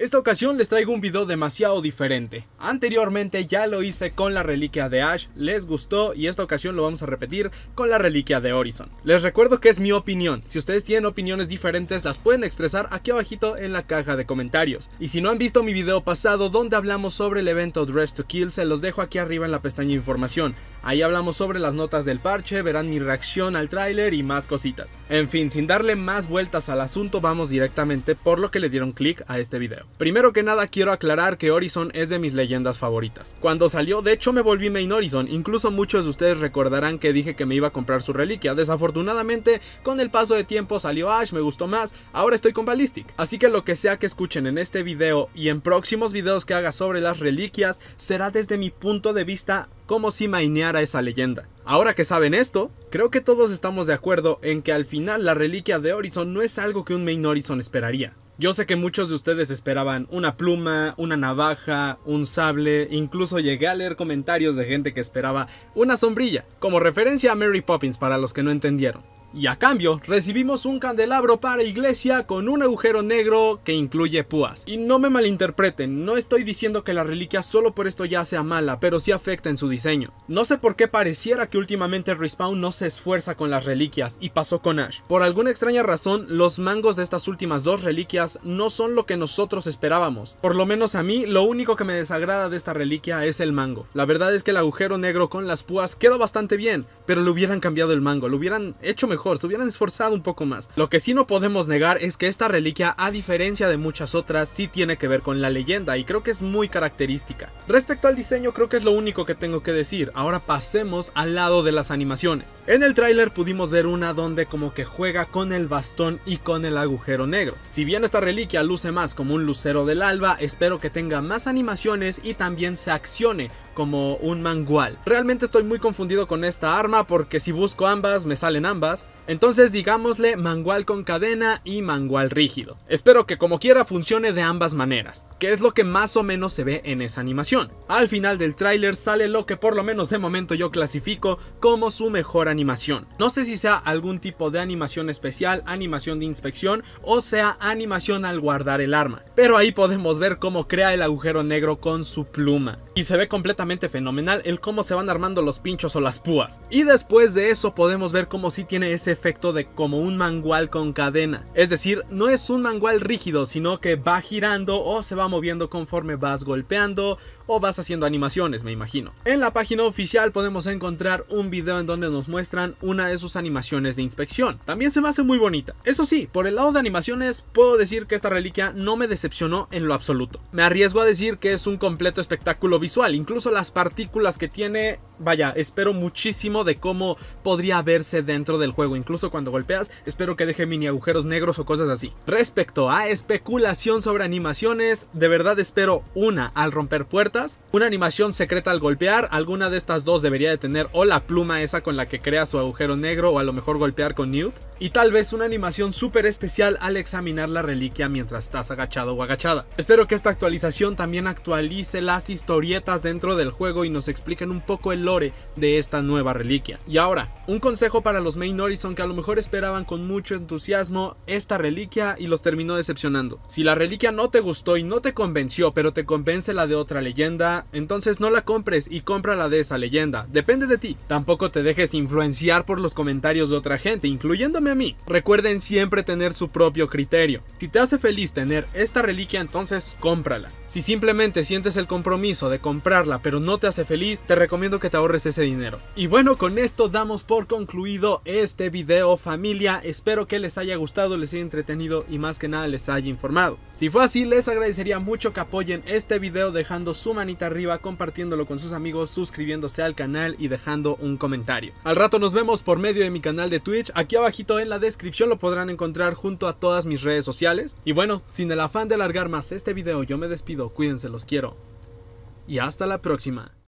Esta ocasión les traigo un video demasiado diferente. Anteriormente ya lo hice con la reliquia de Ash, les gustó y esta ocasión lo vamos a repetir con la reliquia de Horizon. Les recuerdo que es mi opinión, si ustedes tienen opiniones diferentes las pueden expresar aquí abajito en la caja de comentarios. Y si no han visto mi video pasado donde hablamos sobre el evento Dress to Kill, se los dejo aquí arriba en la pestaña información. Ahí hablamos sobre las notas del parche, verán mi reacción al tráiler y más cositas. En fin, sin darle más vueltas al asunto vamos directamente por lo que le dieron clic a este video. Primero que nada quiero aclarar que Horizon es de mis leyendas favoritas. Cuando salió, de hecho me volví main Horizon, incluso muchos de ustedes recordarán que dije que me iba a comprar su reliquia. Desafortunadamente, con el paso de tiempo salió Ash, me gustó más, ahora estoy con Ballistic. Así que lo que sea que escuchen en este video y en próximos videos que haga sobre las reliquias será desde mi punto de vista como si maineara esa leyenda. Ahora que saben esto, creo que todos estamos de acuerdo en que al final la reliquia de Horizon no es algo que un main Horizon esperaría. Yo sé que muchos de ustedes esperaban una pluma, una navaja, un sable, incluso llegué a leer comentarios de gente que esperaba una sombrilla, como referencia a Mary Poppins para los que no entendieron. Y a cambio, recibimos un candelabro para iglesia con un agujero negro que incluye púas. Y no me malinterpreten, no estoy diciendo que la reliquia solo por esto ya sea mala, pero sí afecta en su diseño. No sé por qué pareciera que últimamente Respawn no se esfuerza con las reliquias, y pasó con Ash. Por alguna extraña razón, los mangos de estas últimas dos reliquias no son lo que nosotros esperábamos. Por lo menos a mí, lo único que me desagrada de esta reliquia es el mango. La verdad es que el agujero negro con las púas quedó bastante bien, pero le hubieran cambiado el mango, lo hubieran hecho mejor se hubieran esforzado un poco más. Lo que sí no podemos negar es que esta reliquia, a diferencia de muchas otras, sí tiene que ver con la leyenda y creo que es muy característica. Respecto al diseño creo que es lo único que tengo que decir, ahora pasemos al lado de las animaciones. En el tráiler pudimos ver una donde como que juega con el bastón y con el agujero negro. Si bien esta reliquia luce más como un lucero del alba, espero que tenga más animaciones y también se accione como un mangual. Realmente estoy muy confundido con esta arma porque si busco ambas me salen ambas. Entonces digámosle mangual con cadena y mangual rígido. Espero que como quiera funcione de ambas maneras, que es lo que más o menos se ve en esa animación. Al final del tráiler sale lo que por lo menos de momento yo clasifico como su mejor animación. No sé si sea algún tipo de animación especial, animación de inspección o sea animación al guardar el arma. Pero ahí podemos ver cómo crea el agujero negro con su pluma. Y se ve completamente fenomenal el cómo se van armando los pinchos o las púas. Y después de eso podemos ver cómo sí tiene ese efecto de como un mangual con cadena. Es decir, no es un mangual rígido, sino que va girando o se va moviendo conforme vas golpeando o vas haciendo animaciones, me imagino. En la página oficial podemos encontrar un video en donde nos muestran una de sus animaciones de inspección. También se me hace muy bonita. Eso sí, por el lado de animaciones puedo decir que esta reliquia no me decepcionó en lo absoluto. Me arriesgo a decir que es un completo espectáculo visual, incluso las partículas que tiene, vaya, espero muchísimo de cómo podría verse dentro del juego, incluso cuando golpeas, espero que deje mini agujeros negros o cosas así. Respecto a especulación sobre animaciones, de verdad espero una al romper puertas, una animación secreta al golpear, alguna de estas dos debería de tener o la pluma esa con la que crea su agujero negro o a lo mejor golpear con Newt, y tal vez una animación súper especial al examinar la reliquia mientras estás agachado o agachada. Espero que esta actualización también actualice las historietas dentro de del juego y nos explican un poco el lore de esta nueva reliquia. Y ahora, un consejo para los Main Horizon que a lo mejor esperaban con mucho entusiasmo esta reliquia y los terminó decepcionando. Si la reliquia no te gustó y no te convenció, pero te convence la de otra leyenda, entonces no la compres y compra la de esa leyenda. Depende de ti. Tampoco te dejes influenciar por los comentarios de otra gente, incluyéndome a mí. Recuerden siempre tener su propio criterio. Si te hace feliz tener esta reliquia, entonces cómprala. Si simplemente sientes el compromiso de comprarla, pero no te hace feliz, te recomiendo que te ahorres ese dinero. Y bueno, con esto damos por concluido este video familia, espero que les haya gustado, les haya entretenido y más que nada les haya informado. Si fue así, les agradecería mucho que apoyen este video dejando su manita arriba, compartiéndolo con sus amigos, suscribiéndose al canal y dejando un comentario. Al rato nos vemos por medio de mi canal de Twitch, aquí abajito en la descripción lo podrán encontrar junto a todas mis redes sociales. Y bueno, sin el afán de alargar más este video, yo me despido, cuídense, los quiero y hasta la próxima.